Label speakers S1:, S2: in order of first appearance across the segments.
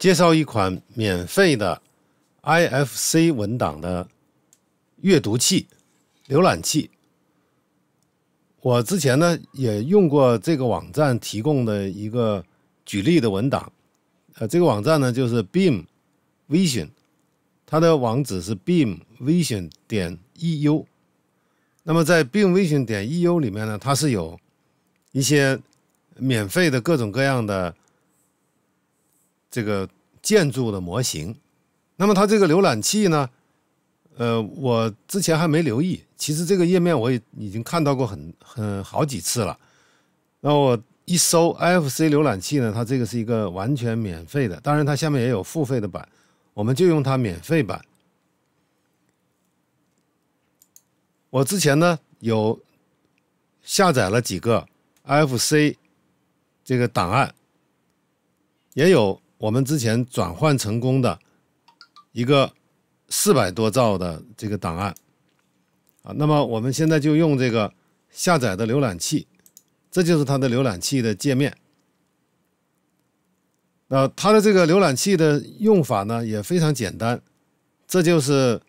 S1: 介绍一款免费的 IFC 文档的阅读器、浏览器。我之前呢也用过这个网站提供的一个举例的文档，呃，这个网站呢就是 Beam Vision，它的网址是 Beam Vision 点 eu。那么在 Beam Vision 点 eu 里面呢，它是有一些免费的各种各样的。这个建筑的模型，那么它这个浏览器呢？呃，我之前还没留意，其实这个页面我也已经看到过很很好几次了。那我一搜 i F C 浏览器呢，它这个是一个完全免费的，当然它下面也有付费的版，我们就用它免费版。我之前呢有下载了几个 i F C 这个档案，也有。我们之前转换成功的，一个四百多兆的这个档案，啊，那么我们现在就用这个下载的浏览器，这就是它的浏览器的界面。那它的这个浏览器的用法呢也非常简单，这就是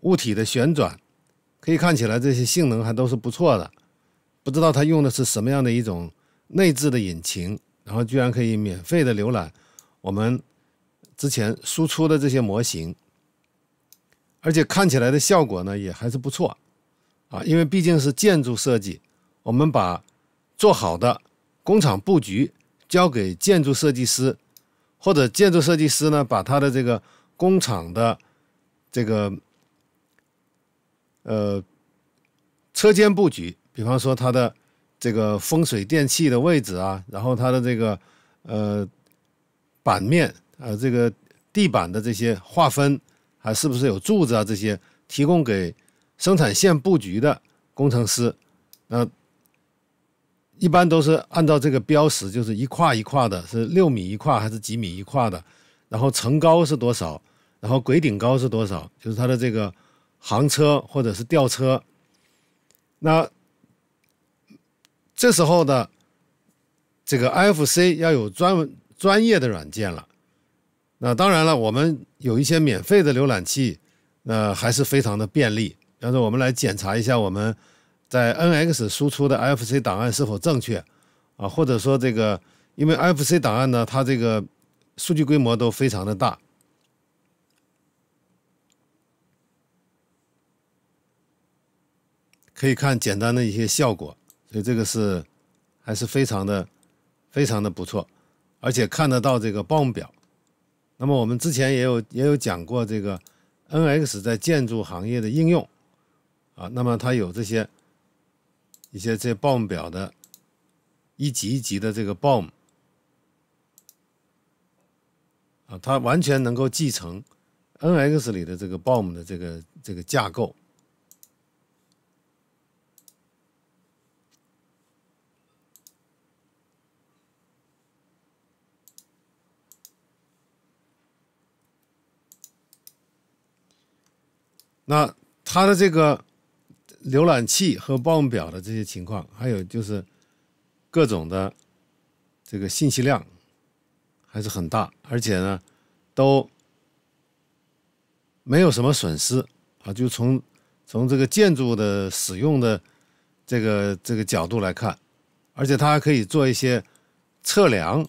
S1: 物体的旋转，可以看起来这些性能还都是不错的，不知道它用的是什么样的一种内置的引擎，然后居然可以免费的浏览。我们之前输出的这些模型，而且看起来的效果呢也还是不错，啊，因为毕竟是建筑设计，我们把做好的工厂布局交给建筑设计师，或者建筑设计师呢把他的这个工厂的这个呃车间布局，比方说他的这个风水电器的位置啊，然后他的这个呃。板面啊，这个地板的这些划分，还是不是有柱子啊？这些提供给生产线布局的工程师，那一般都是按照这个标识，就是一跨一跨的，是六米一跨还是几米一跨的？然后层高是多少？然后轨顶高是多少？就是它的这个行车或者是吊车，那这时候的这个 i F C 要有专门。专业的软件了，那当然了，我们有一些免费的浏览器，那还是非常的便利。然后我们来检查一下，我们在 NX 输出的 FC 档案是否正确啊？或者说这个，因为 FC 档案呢，它这个数据规模都非常的大，可以看简单的一些效果，所以这个是还是非常的非常的不错。而且看得到这个 BOM 表，那么我们之前也有也有讲过这个 NX 在建筑行业的应用啊，那么它有这些一些这 BOM 表的一级一级的这个 BOM 啊，它完全能够继承 NX 里的这个 BOM 的这个这个架构。那它的这个浏览器和报表的这些情况，还有就是各种的这个信息量还是很大，而且呢都没有什么损失啊。就从从这个建筑的使用的这个这个角度来看，而且它还可以做一些测量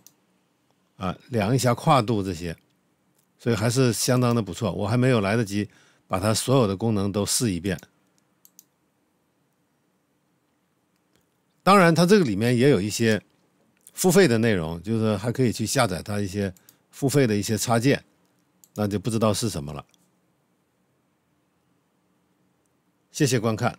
S1: 啊，量一下跨度这些，所以还是相当的不错。我还没有来得及。把它所有的功能都试一遍。当然，它这个里面也有一些付费的内容，就是还可以去下载它一些付费的一些插件，那就不知道是什么了。谢谢观看。